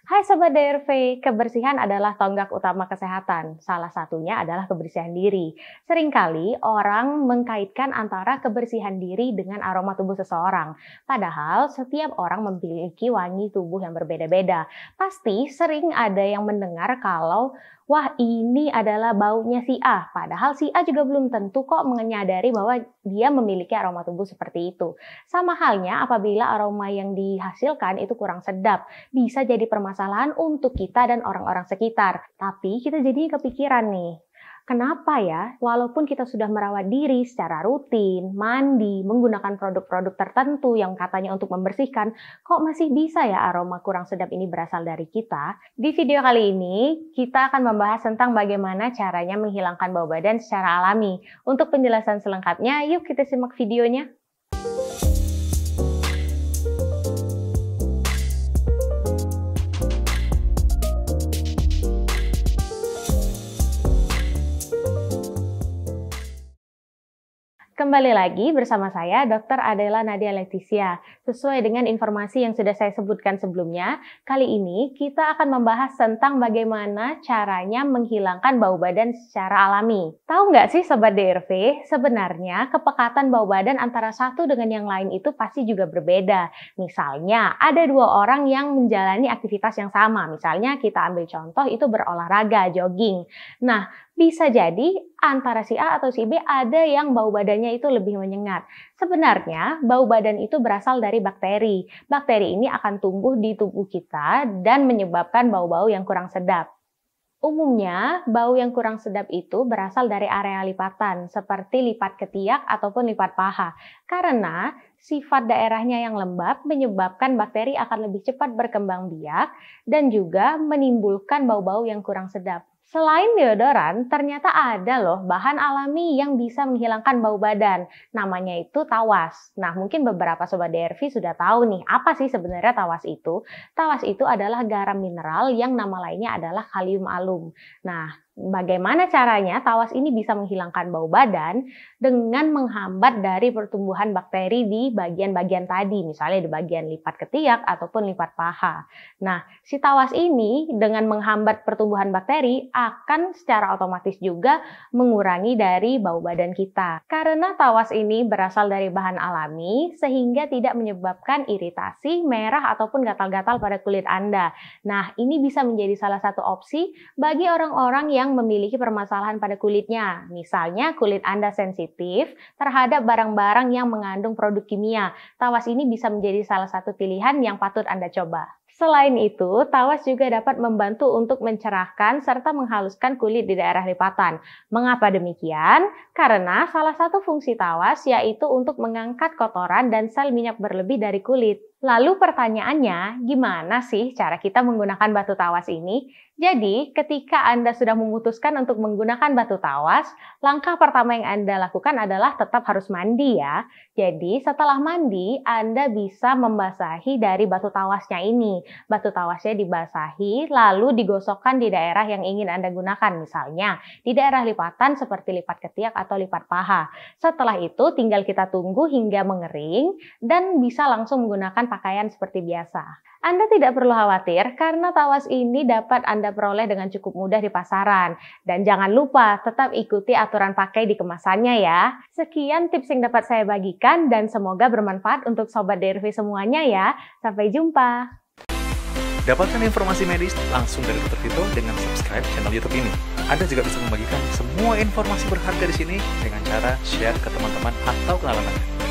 Hai Sobat DRV, kebersihan adalah tonggak utama kesehatan. Salah satunya adalah kebersihan diri. Seringkali orang mengkaitkan antara kebersihan diri dengan aroma tubuh seseorang. Padahal setiap orang memiliki wangi tubuh yang berbeda-beda. Pasti sering ada yang mendengar kalau wah ini adalah baunya si A. Padahal si A juga belum tentu kok menyadari bahwa dia memiliki aroma tubuh seperti itu. Sama halnya apabila aroma yang dihasilkan itu kurang sedap, bisa jadi permasalahan untuk kita dan orang-orang sekitar. Tapi kita jadi kepikiran nih, Kenapa ya? Walaupun kita sudah merawat diri secara rutin, mandi, menggunakan produk-produk tertentu yang katanya untuk membersihkan, kok masih bisa ya aroma kurang sedap ini berasal dari kita? Di video kali ini, kita akan membahas tentang bagaimana caranya menghilangkan bau badan secara alami. Untuk penjelasan selengkapnya, yuk kita simak videonya. Kembali lagi bersama saya, Dr. Adela Nadia Leticia. Sesuai dengan informasi yang sudah saya sebutkan sebelumnya, kali ini kita akan membahas tentang bagaimana caranya menghilangkan bau badan secara alami. Tahu nggak sih Sobat DRV, sebenarnya kepekatan bau badan antara satu dengan yang lain itu pasti juga berbeda. Misalnya, ada dua orang yang menjalani aktivitas yang sama. Misalnya kita ambil contoh itu berolahraga, jogging. Nah, bisa jadi antara si A atau si B ada yang bau badannya itu lebih menyengat. Sebenarnya bau badan itu berasal dari bakteri. Bakteri ini akan tumbuh di tubuh kita dan menyebabkan bau-bau yang kurang sedap. Umumnya, bau yang kurang sedap itu berasal dari area lipatan, seperti lipat ketiak ataupun lipat paha. Karena sifat daerahnya yang lembab menyebabkan bakteri akan lebih cepat berkembang biak dan juga menimbulkan bau-bau yang kurang sedap. Selain deodoran, ternyata ada loh bahan alami yang bisa menghilangkan bau badan. Namanya itu tawas. Nah, mungkin beberapa sobat DRV sudah tahu nih, apa sih sebenarnya tawas itu? Tawas itu adalah garam mineral yang nama lainnya adalah kalium alum. Nah, bagaimana caranya tawas ini bisa menghilangkan bau badan dengan menghambat dari pertumbuhan bakteri di bagian-bagian tadi, misalnya di bagian lipat ketiak ataupun lipat paha. Nah, si tawas ini dengan menghambat pertumbuhan bakteri akan secara otomatis juga mengurangi dari bau badan kita. Karena tawas ini berasal dari bahan alami sehingga tidak menyebabkan iritasi, merah ataupun gatal-gatal pada kulit Anda. Nah, ini bisa menjadi salah satu opsi bagi orang-orang yang yang memiliki permasalahan pada kulitnya. Misalnya kulit Anda sensitif terhadap barang-barang yang mengandung produk kimia. Tawas ini bisa menjadi salah satu pilihan yang patut Anda coba. Selain itu, tawas juga dapat membantu untuk mencerahkan serta menghaluskan kulit di daerah lipatan. Mengapa demikian? Karena salah satu fungsi tawas yaitu untuk mengangkat kotoran dan sel minyak berlebih dari kulit. Lalu pertanyaannya, gimana sih cara kita menggunakan batu tawas ini? Jadi, ketika Anda sudah memutuskan untuk menggunakan batu tawas, langkah pertama yang Anda lakukan adalah tetap harus mandi ya. Jadi, setelah mandi, Anda bisa membasahi dari batu tawasnya ini batu tawasnya dibasahi lalu digosokkan di daerah yang ingin Anda gunakan, misalnya di daerah lipatan seperti lipat ketiak atau lipat paha. Setelah itu tinggal kita tunggu hingga mengering dan bisa langsung menggunakan pakaian seperti biasa. Anda tidak perlu khawatir karena tawas ini dapat Anda peroleh dengan cukup mudah di pasaran. Dan jangan lupa tetap ikuti aturan pakai di kemasannya ya. Sekian tips yang dapat saya bagikan dan semoga bermanfaat untuk Sobat DRV semuanya ya. Sampai jumpa! Dapatkan informasi medis langsung dari Dr. Vito dengan subscribe channel YouTube ini. Anda juga bisa membagikan semua informasi berharga di sini dengan cara share ke teman-teman atau kenalan Anda.